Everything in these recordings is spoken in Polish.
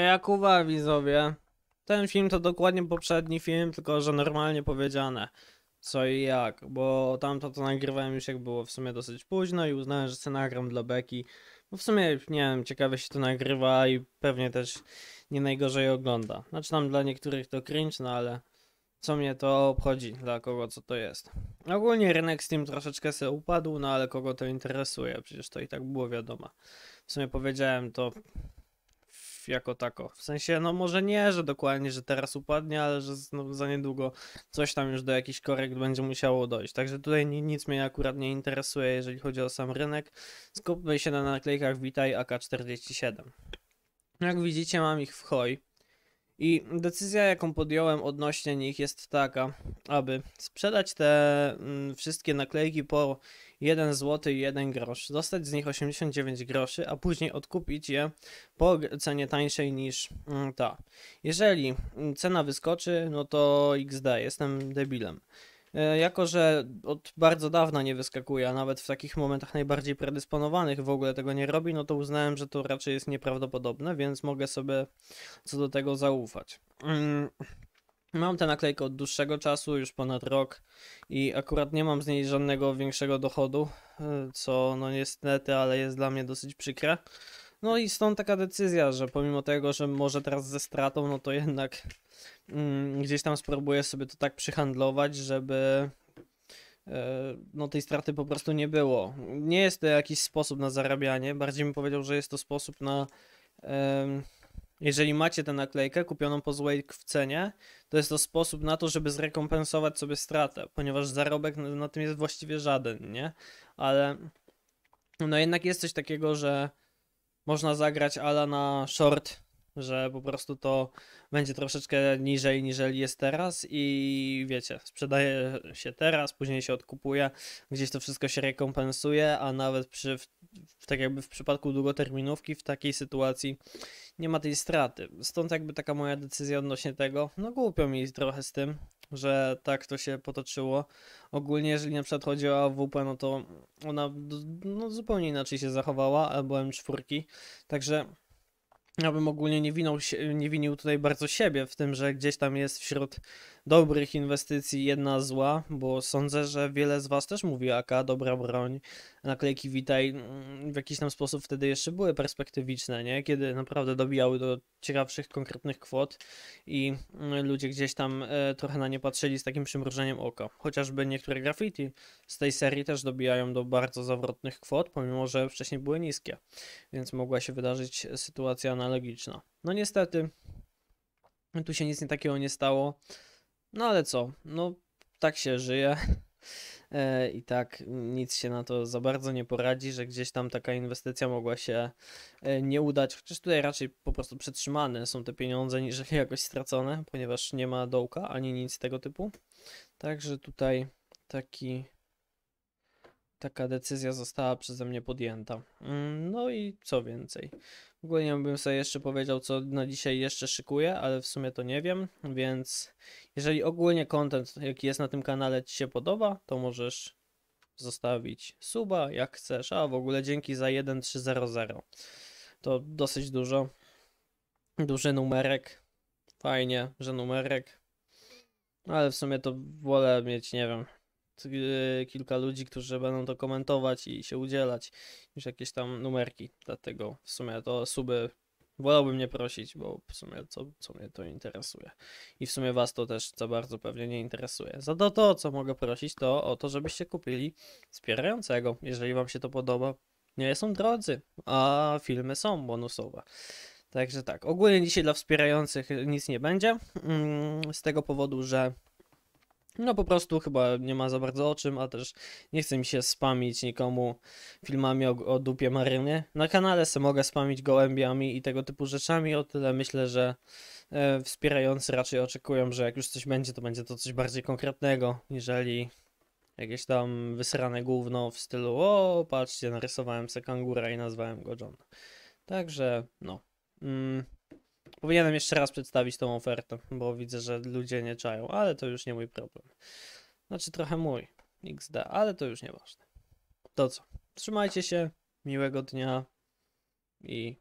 Jakuba widzowie. Ten film to dokładnie poprzedni film, tylko że normalnie powiedziane. Co i jak, bo tamto to nagrywałem już jak było w sumie dosyć późno i uznałem, że scenagram dla Beki. Bo w sumie, nie wiem, ciekawie się to nagrywa i pewnie też nie najgorzej ogląda. Znaczy tam dla niektórych to cringe, no ale co mnie to obchodzi, dla kogo co to jest. Ogólnie rynek Steam troszeczkę się upadł, no ale kogo to interesuje, przecież to i tak było wiadomo. W sumie powiedziałem to jako tako. W sensie, no może nie, że dokładnie, że teraz upadnie, ale że znowu za niedługo coś tam już do jakichś korekt będzie musiało dojść. Także tutaj nic mnie akurat nie interesuje, jeżeli chodzi o sam rynek. Skupmy się na naklejkach Witaj AK-47. Jak widzicie, mam ich w hoj. I decyzja, jaką podjąłem odnośnie nich, jest taka, aby sprzedać te mm, wszystkie naklejki po 1 zł i 1 grosz, dostać z nich 89 groszy, a później odkupić je po cenie tańszej niż mm, ta. Jeżeli mm, cena wyskoczy, no to XD, jestem debilem. E, jako że od bardzo dawna nie wyskakuje, a nawet w takich momentach najbardziej predysponowanych w ogóle tego nie robi, no to uznałem, że to raczej jest nieprawdopodobne, więc mogę sobie co do tego zaufać. Mm, mam tę naklejkę od dłuższego czasu, już ponad rok i akurat nie mam z niej żadnego większego dochodu, e, co no niestety, ale jest dla mnie dosyć przykre. No i stąd taka decyzja, że pomimo tego, że może teraz ze stratą, no to jednak mm, gdzieś tam spróbuję sobie to tak przyhandlować, żeby e, no tej straty po prostu nie było. Nie jest to jakiś sposób na zarabianie, bardziej bym powiedział, że jest to sposób na jeżeli macie tę naklejkę kupioną po złej w cenie, to jest to sposób na to, żeby zrekompensować sobie stratę, ponieważ zarobek na tym jest właściwie żaden, nie? Ale no jednak jest coś takiego, że można zagrać ala na short, że po prostu to będzie troszeczkę niżej niżeli jest teraz i wiecie, sprzedaje się teraz, później się odkupuje, gdzieś to wszystko się rekompensuje, a nawet przy, w, tak jakby w przypadku długoterminówki w takiej sytuacji nie ma tej straty. Stąd jakby taka moja decyzja odnośnie tego, no głupio mi trochę z tym, że tak to się potoczyło. Ogólnie, jeżeli na przykład chodzi o AWP, no to ona no, zupełnie inaczej się zachowała, albo M4. Także ja bym ogólnie nie, winął, nie winił tutaj bardzo siebie w tym, że gdzieś tam jest wśród dobrych inwestycji jedna zła, bo sądzę, że wiele z Was też mówi AK, dobra broń, naklejki Witaj mm, w jakiś tam sposób wtedy jeszcze były perspektywiczne, nie? Kiedy naprawdę dobijały do ciekawszych, konkretnych kwot i mm, ludzie gdzieś tam e, trochę na nie patrzyli z takim przymrużeniem oka. Chociażby niektóre graffiti z tej serii też dobijają do bardzo zawrotnych kwot, pomimo że wcześniej były niskie, więc mogła się wydarzyć sytuacja analogiczna. No niestety, tu się nic nie takiego nie stało. No ale co? No tak się żyje. E, I tak nic się na to za bardzo nie poradzi, że gdzieś tam taka inwestycja mogła się e, nie udać. Chociaż tutaj raczej po prostu przetrzymane są te pieniądze, niżeli jakoś stracone, ponieważ nie ma dołka ani nic tego typu. Także tutaj taki taka decyzja została przeze mnie podjęta. Mm, no i co więcej. W ogóle nie bym sobie jeszcze powiedział, co na dzisiaj jeszcze szykuję, ale w sumie to nie wiem, więc jeżeli ogólnie content, jaki jest na tym kanale Ci się podoba, to możesz zostawić suba jak chcesz, a w ogóle dzięki za 1300. To dosyć dużo. Duży numerek. Fajnie, że numerek. No, ale w sumie to wolę mieć, nie wiem, y, kilka ludzi, którzy będą to komentować i się udzielać, niż jakieś tam numerki. Dlatego w sumie to suby Wolałbym nie prosić, bo w sumie co, co mnie to interesuje. I w sumie was to też za bardzo pewnie nie interesuje. Za to, to, co mogę prosić, to o to, żebyście kupili wspierającego, jeżeli wam się to podoba. Nie są drodzy, a filmy są bonusowe. Także tak, ogólnie dzisiaj dla wspierających nic nie będzie. Mm, z tego powodu, że no po prostu chyba nie ma za bardzo o czym, a też nie chcę mi się spamić nikomu filmami o, o dupie maryny. Na kanale se mogę spamić gołębiami i tego typu rzeczami, o tyle myślę, że e, wspierający raczej oczekują, że jak już coś będzie, to będzie to coś bardziej konkretnego, niżeli jakieś tam wysrane główno w stylu o, patrzcie, narysowałem se kangura i nazwałem go John. Także, no. Mm. Powinienem jeszcze raz przedstawić tą ofertę, bo widzę, że ludzie nie czają, ale to już nie mój problem. Znaczy trochę mój, XD, ale to już nieważne. To co? Trzymajcie się, miłego dnia i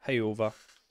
hejuwa.